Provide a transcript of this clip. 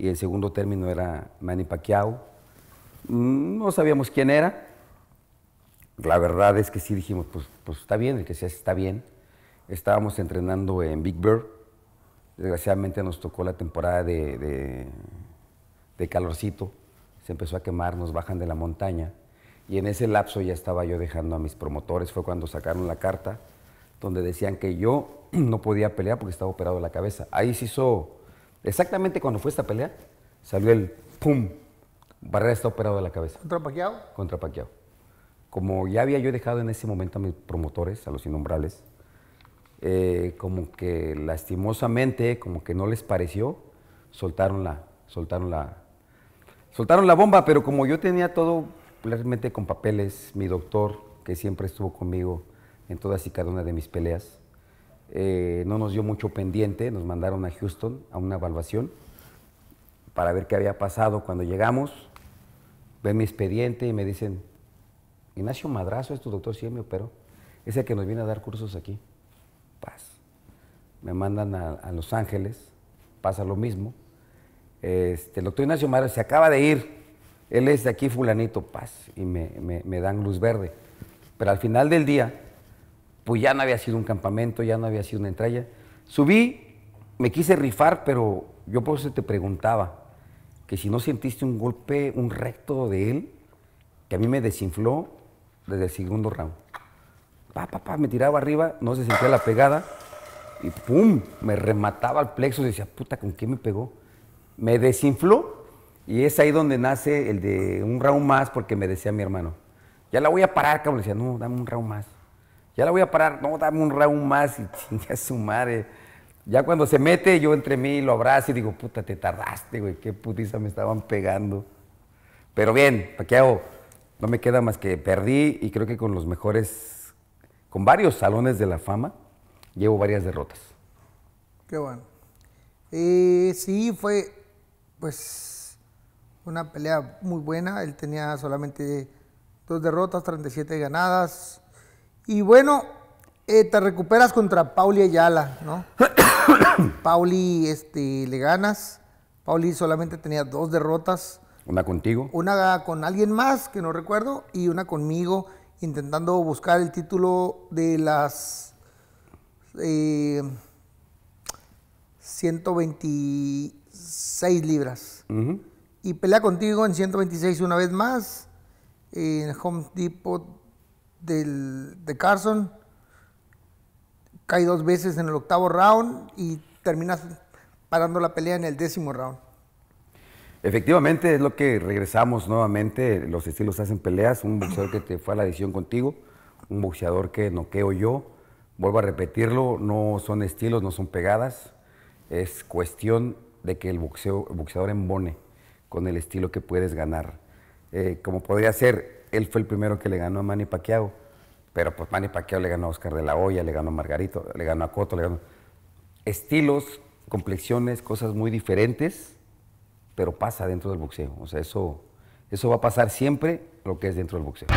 y el segundo término era Manny Pacquiao. Mm, no sabíamos quién era. La verdad es que sí dijimos, pues, pues está bien, el que sea está bien. Estábamos entrenando en Big Bird. Desgraciadamente nos tocó la temporada de, de, de calorcito. Se empezó a quemar, nos bajan de la montaña. Y en ese lapso ya estaba yo dejando a mis promotores. Fue cuando sacaron la carta donde decían que yo no podía pelear porque estaba operado la cabeza. Ahí se hizo Exactamente cuando fue esta pelea, salió el pum. Barrera está operado de la cabeza. contrapaqueado contrapaqueado Como ya había yo dejado en ese momento a mis promotores, a los innombrables, eh, como que lastimosamente, como que no les pareció, soltaron la, soltaron la, soltaron la bomba, pero como yo tenía todo claramente con papeles, mi doctor, que siempre estuvo conmigo en todas y cada una de mis peleas, eh, no nos dio mucho pendiente, nos mandaron a Houston a una evaluación para ver qué había pasado. Cuando llegamos, ven mi expediente y me dicen, Ignacio Madrazo es tu doctor, sí, pero operó. Es el que nos viene a dar cursos aquí. Paz. Me mandan a, Los Ángeles, pasa lo mismo. Este, el doctor Ignacio Madrazo se acaba de ir, él es de aquí fulanito, paz, y me dan luz verde. Pero al final del día, pues ya no había sido un campamento, ya no había sido una entrada Subí, me quise rifar, pero yo por eso te preguntaba, que si no sentiste un golpe, un recto de él, que a mí me desinfló desde el segundo round. Pa, pa, pa, me tiraba arriba, no se sentía la pegada, y pum, me remataba al plexo, y decía, puta, ¿con qué me pegó? Me desinfló, y es ahí donde nace el de un round más, porque me decía mi hermano, ya la voy a parar, cabrón. Le decía, no, dame un round más ya la voy a parar, no, dame un round más y chinga su madre. Ya cuando se mete, yo entre mí lo abrazo y digo, puta, te tardaste, güey, qué putiza me estaban pegando. Pero bien, ¿para qué hago? No me queda más que perdí y creo que con los mejores, con varios salones de la fama, llevo varias derrotas. Qué bueno. sí, fue pues una pelea muy buena. Él tenía solamente dos derrotas, 37 ganadas. Y bueno, eh, te recuperas contra Pauli Ayala, ¿no? Pauli este, le ganas. Pauli solamente tenía dos derrotas. Una contigo. Una con alguien más, que no recuerdo, y una conmigo, intentando buscar el título de las 126 eh, libras. Y pelea contigo en 126 una vez más, en Home Depot del, de Carson. Cae dos veces en el octavo round y terminas parando la pelea en el décimo round. Efectivamente, es lo que regresamos nuevamente. Los estilos hacen peleas. Un boxeador que te fue a la edición contigo, un boxeador que noqueo yo. Vuelvo a repetirlo: no son estilos, no son pegadas. Es cuestión de que el, boxeador embone con el estilo que puedes ganar. Eh, como podría ser él fue el primero que le ganó a Manny Pacquiao. Pero pues Manny Pacquiao le ganó a Oscar de la Hoya, le ganó a Margarito, le ganó a Cotto, le ganó... Estilos, complexiones, cosas muy diferentes, pero pasa dentro del boxeo. O sea, eso, eso va a pasar siempre lo que es dentro del boxeo.